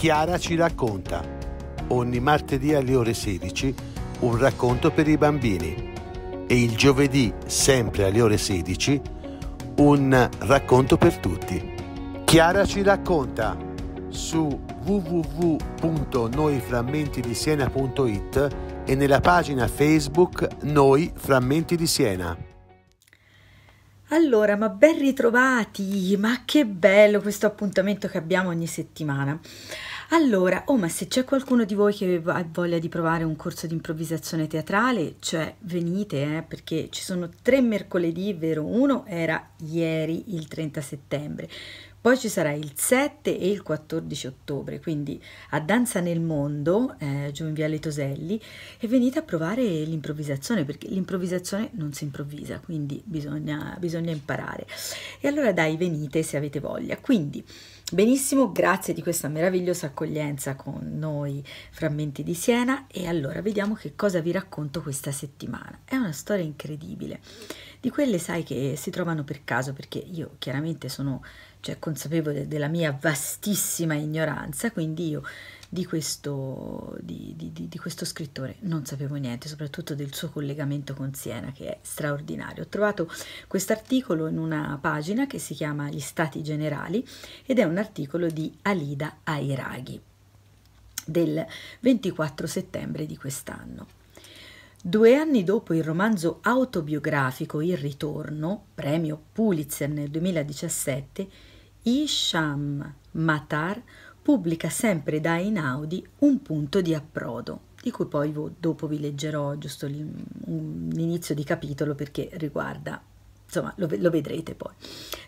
Chiara ci racconta. Ogni martedì alle ore 16 un racconto per i bambini e il giovedì sempre alle ore 16 un racconto per tutti. Chiara ci racconta su www.noiframmentidisiena.it e nella pagina Facebook Noi Frammenti di Siena. Allora, ma ben ritrovati, ma che bello questo appuntamento che abbiamo ogni settimana. Allora, oh ma se c'è qualcuno di voi che ha voglia di provare un corso di improvvisazione teatrale, cioè venite eh, perché ci sono tre mercoledì, vero uno era ieri il 30 settembre, poi ci sarà il 7 e il 14 ottobre, quindi a Danza nel Mondo, eh, giù in Viale Toselli, e venite a provare l'improvvisazione, perché l'improvvisazione non si improvvisa, quindi bisogna, bisogna imparare. E allora dai, venite se avete voglia. Quindi Benissimo, grazie di questa meravigliosa accoglienza con noi Frammenti di Siena e allora vediamo che cosa vi racconto questa settimana. È una storia incredibile, di quelle sai che si trovano per caso perché io chiaramente sono cioè, consapevole della mia vastissima ignoranza, quindi io di questo, di, di, di questo scrittore non sapevo niente, soprattutto del suo collegamento con Siena che è straordinario. Ho trovato quest'articolo in una pagina che si chiama Gli Stati Generali ed è un articolo di Alida Airaghi del 24 settembre di quest'anno. Due anni dopo il romanzo autobiografico Il ritorno, premio Pulitzer nel 2017, Isham Matar pubblica sempre da Einaudi un punto di approdo, di cui poi dopo vi leggerò giusto l'inizio di capitolo perché riguarda, insomma lo, lo vedrete poi,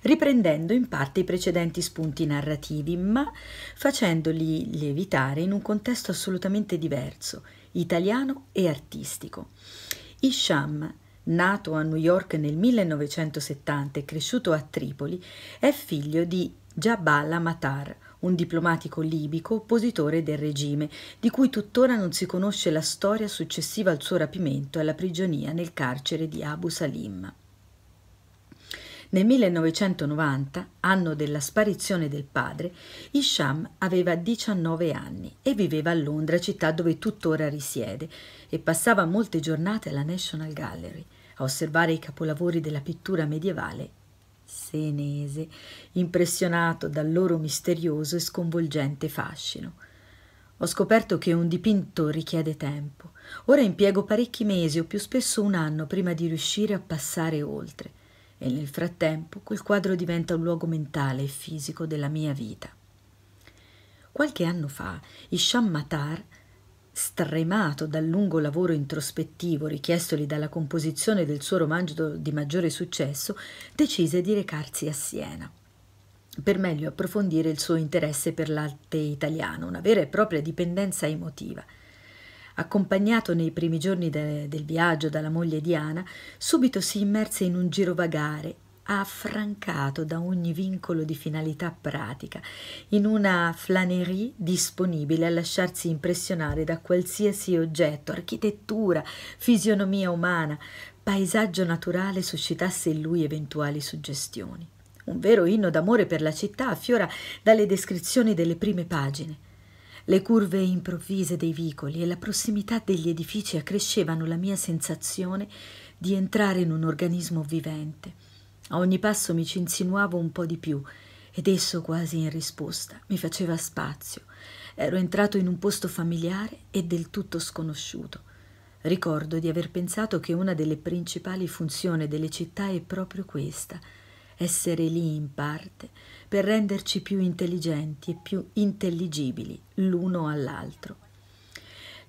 riprendendo in parte i precedenti spunti narrativi, ma facendoli lievitare in un contesto assolutamente diverso, italiano e artistico. Isham nato a New York nel 1970 e cresciuto a Tripoli, è figlio di Jabal Amatar, un diplomatico libico oppositore del regime, di cui tuttora non si conosce la storia successiva al suo rapimento e alla prigionia nel carcere di Abu Salim. Nel 1990, anno della sparizione del padre, Isham aveva 19 anni e viveva a Londra, città dove tuttora risiede, e passava molte giornate alla National Gallery a osservare i capolavori della pittura medievale senese, impressionato dal loro misterioso e sconvolgente fascino. Ho scoperto che un dipinto richiede tempo. Ora impiego parecchi mesi o più spesso un anno prima di riuscire a passare oltre e nel frattempo quel quadro diventa un luogo mentale e fisico della mia vita. Qualche anno fa, Isham Matar stremato dal lungo lavoro introspettivo richiestogli dalla composizione del suo romanzo di maggiore successo, decise di recarsi a Siena per meglio approfondire il suo interesse per l'arte italiana, una vera e propria dipendenza emotiva. Accompagnato nei primi giorni de- del viaggio dalla moglie Diana, subito si immerse in un girovagare affrancato da ogni vincolo di finalità pratica, in una flânerie disponibile a lasciarsi impressionare da qualsiasi oggetto, architettura, fisionomia umana, paesaggio naturale suscitasse in lui eventuali suggestioni. Un vero inno d'amore per la città affiora dalle descrizioni delle prime pagine. Le curve improvvise dei vicoli e la prossimità degli edifici accrescevano la mia sensazione di entrare in un organismo vivente a ogni passo mi ci insinuavo un po' di più ed esso quasi in risposta mi faceva spazio. Ero entrato in un posto familiare e del tutto sconosciuto. Ricordo di aver pensato che una delle principali funzioni delle città è proprio questa, essere lì in parte per renderci più intelligenti e più intelligibili l'uno all'altro.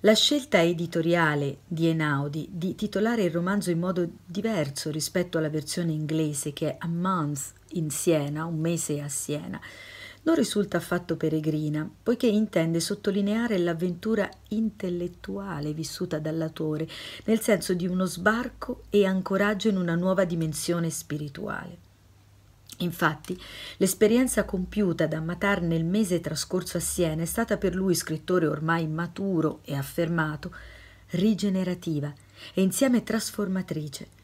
La scelta editoriale di Enaudi di titolare il romanzo in modo diverso rispetto alla versione inglese che è A Month in Siena, un mese a Siena, non risulta affatto peregrina, poiché intende sottolineare l'avventura intellettuale vissuta dall'autore, nel senso di uno sbarco e ancoraggio in una nuova dimensione spirituale. Infatti, l'esperienza compiuta da Matar nel mese trascorso a Siena è stata per lui, scrittore ormai maturo e affermato, rigenerativa e insieme trasformatrice.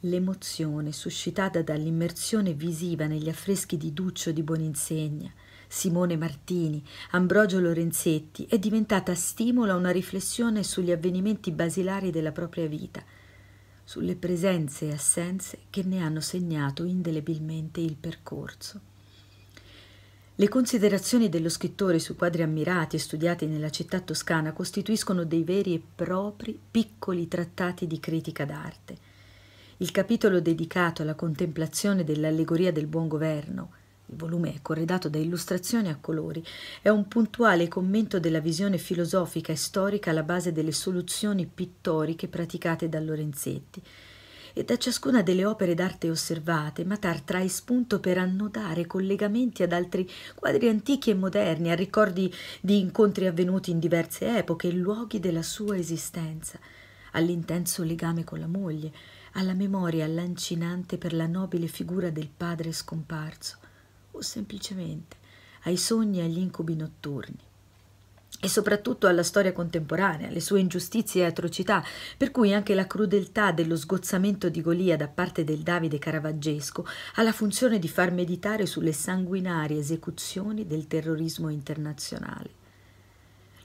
L'emozione suscitata dall'immersione visiva negli affreschi di Duccio di Boninsegna, Simone Martini, Ambrogio Lorenzetti è diventata stimolo a una riflessione sugli avvenimenti basilari della propria vita – sulle presenze e assenze che ne hanno segnato indelebilmente il percorso. Le considerazioni dello scrittore sui quadri ammirati e studiati nella città toscana costituiscono dei veri e propri piccoli trattati di critica d'arte. Il capitolo dedicato alla contemplazione dell'allegoria del buon governo, il volume è corredato da illustrazioni a colori, è un puntuale commento della visione filosofica e storica alla base delle soluzioni pittoriche praticate da Lorenzetti e da ciascuna delle opere d'arte osservate, Matar trae spunto per annodare collegamenti ad altri quadri antichi e moderni, a ricordi di incontri avvenuti in diverse epoche e luoghi della sua esistenza, all'intenso legame con la moglie, alla memoria lancinante per la nobile figura del padre scomparso, o semplicemente ai sogni e agli incubi notturni e soprattutto alla storia contemporanea, alle sue ingiustizie e atrocità, per cui anche la crudeltà dello sgozzamento di Golia da parte del Davide Caravaggesco ha la funzione di far meditare sulle sanguinarie esecuzioni del terrorismo internazionale.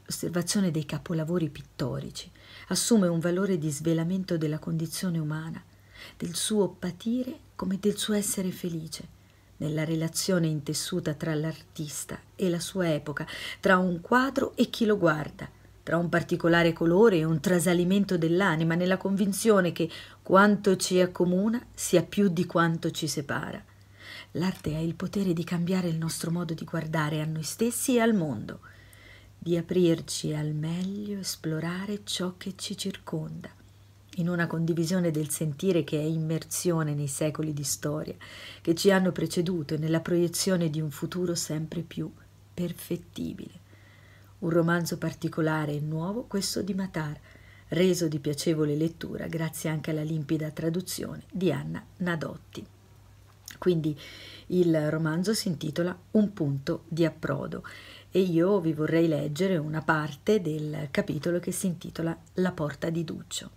L'osservazione dei capolavori pittorici assume un valore di svelamento della condizione umana, del suo patire come del suo essere felice nella relazione intessuta tra l'artista e la sua epoca, tra un quadro e chi lo guarda, tra un particolare colore e un trasalimento dell'anima, nella convinzione che quanto ci accomuna sia più di quanto ci separa. L'arte ha il potere di cambiare il nostro modo di guardare a noi stessi e al mondo, di aprirci al meglio, esplorare ciò che ci circonda in una condivisione del sentire che è immersione nei secoli di storia che ci hanno preceduto e nella proiezione di un futuro sempre più perfettibile. Un romanzo particolare e nuovo, questo di Matar, reso di piacevole lettura grazie anche alla limpida traduzione di Anna Nadotti. Quindi il romanzo si intitola Un punto di approdo e io vi vorrei leggere una parte del capitolo che si intitola La porta di Duccio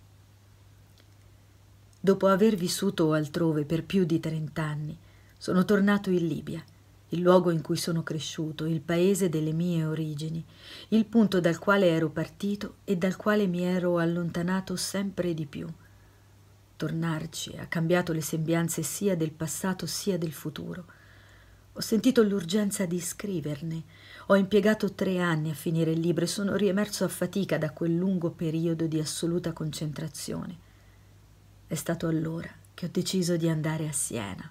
dopo aver vissuto altrove per più di trent'anni, sono tornato in Libia, il luogo in cui sono cresciuto, il paese delle mie origini, il punto dal quale ero partito e dal quale mi ero allontanato sempre di più. Tornarci ha cambiato le sembianze sia del passato sia del futuro. Ho sentito l'urgenza di scriverne. Ho impiegato tre anni a finire il libro e sono riemerso a fatica da quel lungo periodo di assoluta concentrazione. È stato allora che ho deciso di andare a Siena.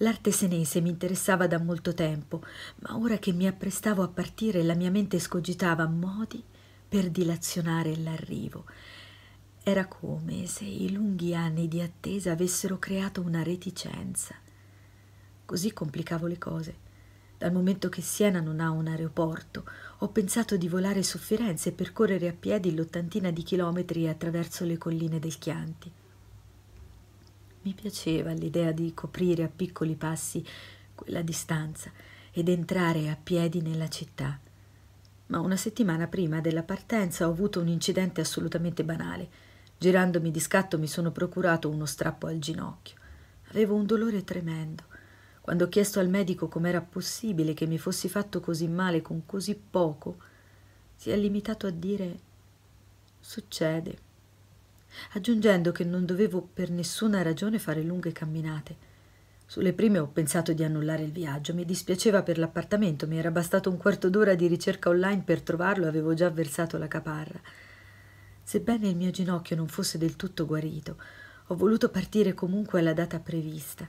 L'arte senese mi interessava da molto tempo, ma ora che mi apprestavo a partire la mia mente scogitava modi per dilazionare l'arrivo. Era come se i lunghi anni di attesa avessero creato una reticenza. Così complicavo le cose. Dal momento che Siena non ha un aeroporto, ho pensato di volare su Firenze e percorrere a piedi l'ottantina di chilometri attraverso le colline del Chianti. Mi piaceva l'idea di coprire a piccoli passi quella distanza ed entrare a piedi nella città. Ma una settimana prima della partenza ho avuto un incidente assolutamente banale. Girandomi di scatto mi sono procurato uno strappo al ginocchio. Avevo un dolore tremendo quando ho chiesto al medico com'era possibile che mi fossi fatto così male con così poco, si è limitato a dire succede, aggiungendo che non dovevo per nessuna ragione fare lunghe camminate. Sulle prime ho pensato di annullare il viaggio, mi dispiaceva per l'appartamento, mi era bastato un quarto d'ora di ricerca online per trovarlo e avevo già versato la caparra. Sebbene il mio ginocchio non fosse del tutto guarito, ho voluto partire comunque alla data prevista.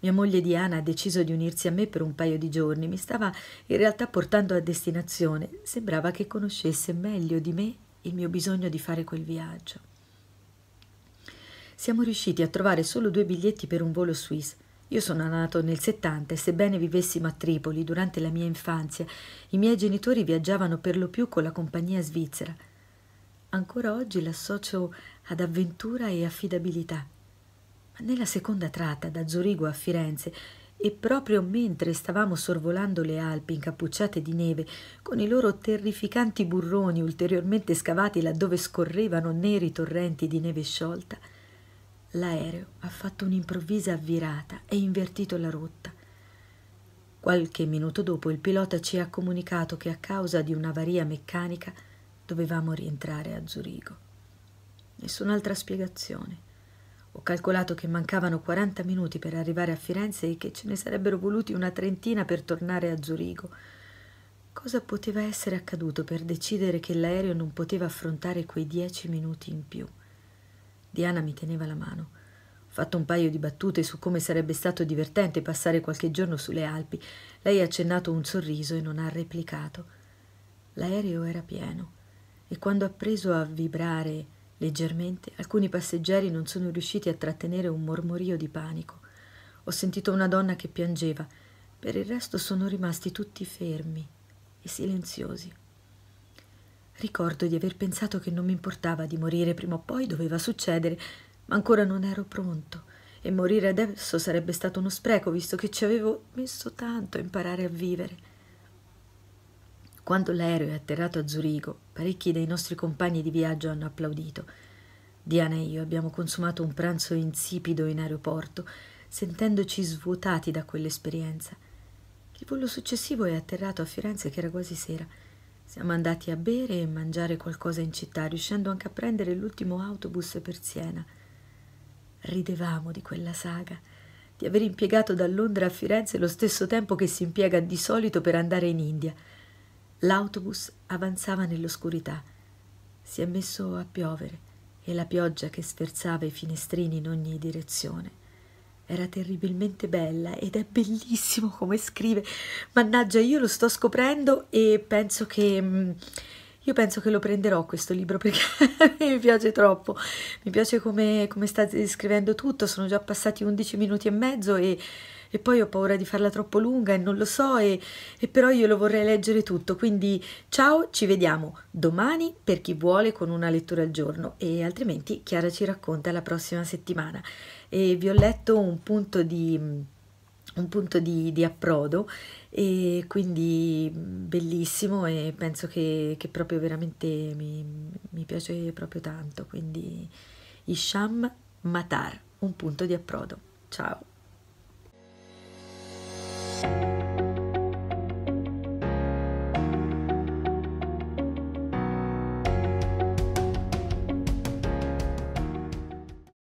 Mia moglie Diana ha deciso di unirsi a me per un paio di giorni, mi stava in realtà portando a destinazione, sembrava che conoscesse meglio di me il mio bisogno di fare quel viaggio. Siamo riusciti a trovare solo due biglietti per un volo Swiss. Io sono nato nel 70 e sebbene vivessimo a Tripoli durante la mia infanzia, i miei genitori viaggiavano per lo più con la compagnia svizzera. Ancora oggi l'associo ad avventura e affidabilità nella seconda tratta da Zurigo a Firenze e proprio mentre stavamo sorvolando le Alpi incappucciate di neve, con i loro terrificanti burroni ulteriormente scavati laddove scorrevano neri torrenti di neve sciolta, l'aereo ha fatto un'improvvisa avvirata e invertito la rotta. Qualche minuto dopo il pilota ci ha comunicato che a causa di un'avaria meccanica dovevamo rientrare a Zurigo. Nessun'altra spiegazione. Ho calcolato che mancavano 40 minuti per arrivare a Firenze e che ce ne sarebbero voluti una trentina per tornare a Zurigo. Cosa poteva essere accaduto per decidere che l'aereo non poteva affrontare quei dieci minuti in più? Diana mi teneva la mano. Ho fatto un paio di battute su come sarebbe stato divertente passare qualche giorno sulle Alpi. Lei ha accennato un sorriso e non ha replicato. L'aereo era pieno e quando ha preso a vibrare Leggermente alcuni passeggeri non sono riusciti a trattenere un mormorio di panico. Ho sentito una donna che piangeva, per il resto sono rimasti tutti fermi e silenziosi. Ricordo di aver pensato che non mi importava di morire prima o poi doveva succedere, ma ancora non ero pronto e morire adesso sarebbe stato uno spreco visto che ci avevo messo tanto a imparare a vivere. Quando l'aereo è atterrato a Zurigo, parecchi dei nostri compagni di viaggio hanno applaudito. Diana e io abbiamo consumato un pranzo insipido in aeroporto, sentendoci svuotati da quell'esperienza. Il volo successivo è atterrato a Firenze che era quasi sera. Siamo andati a bere e mangiare qualcosa in città, riuscendo anche a prendere l'ultimo autobus per Siena. Ridevamo di quella saga, di aver impiegato da Londra a Firenze lo stesso tempo che si impiega di solito per andare in India. L'autobus avanzava nell'oscurità. Si è messo a piovere e la pioggia che sferzava i finestrini in ogni direzione. Era terribilmente bella ed è bellissimo come scrive. Mannaggia, io lo sto scoprendo e penso che mm, io penso che lo prenderò questo libro perché mi piace troppo. Mi piace come, come sta scrivendo tutto. Sono già passati 11 minuti e mezzo e e poi ho paura di farla troppo lunga e non lo so e, e però io lo vorrei leggere tutto, quindi ciao, ci vediamo domani per chi vuole con una lettura al giorno e altrimenti Chiara ci racconta la prossima settimana. E vi ho letto un punto di un punto di, di, approdo e quindi bellissimo e penso che, che proprio veramente mi, mi, piace proprio tanto quindi Isham Matar un punto di approdo ciao Thank you.